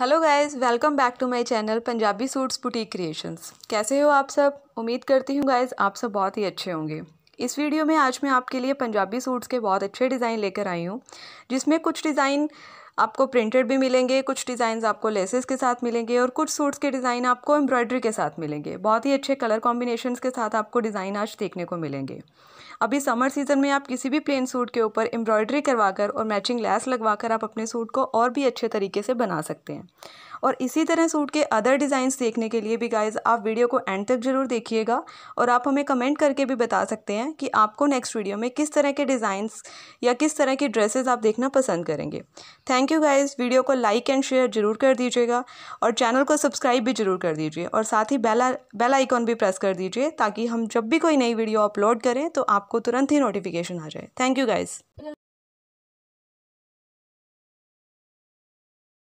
hello guys welcome back to my channel Punjabi suits boutique creations कैसे हो आप सब उम्मीद करती हूँ गाइस आप सब बहुत ही अच्छे होंगे इस वीडियो में आज मैं आपके लिए पंजाबी सूट्स के बहुत अच्छे डिज़ाइन लेकर आई हूँ जिसमें कुछ डिज़ाइन आपको प्रिंटेड भी मिलेंगे कुछ डिज़ाइन आपको लेसेस के साथ मिलेंगे और कुछ सूट्स के डिज़ाइन आपको एम्ब्रॉयडरी के साथ मिलेंगे बहुत ही अच्छे कलर कॉम्बिनेशन के साथ आपको डिज़ाइन आज देखने को मिलेंगे अभी समर सीज़न में आप किसी भी प्लेन सूट के ऊपर एम्ब्रॉयडरी करवाकर और मैचिंग लैस लगवाकर आप अपने सूट को और भी अच्छे तरीके से बना सकते हैं और इसी तरह सूट के अदर डिज़ाइंस देखने के लिए भी गाइज आप वीडियो को एंड तक ज़रूर देखिएगा और आप हमें कमेंट करके भी बता सकते हैं कि आपको नेक्स्ट वीडियो में किस तरह के डिज़ाइंस या किस तरह की ड्रेसेस आप देखना पसंद करेंगे thank thank you guys video को लाइक एंड शेयर जरूर कर दीजिएगा और चैनल को सब्सक्राइब भी जरूर कर दीजिए और साथ ही बेल बेल आइकॉन भी प्रेस कर दीजिए ताकि हम जब भी कोई नई वीडियो अपलोड करें तो आपको तुरंत ही नोटिफिकेशन आ जाए थैंक यू गाइज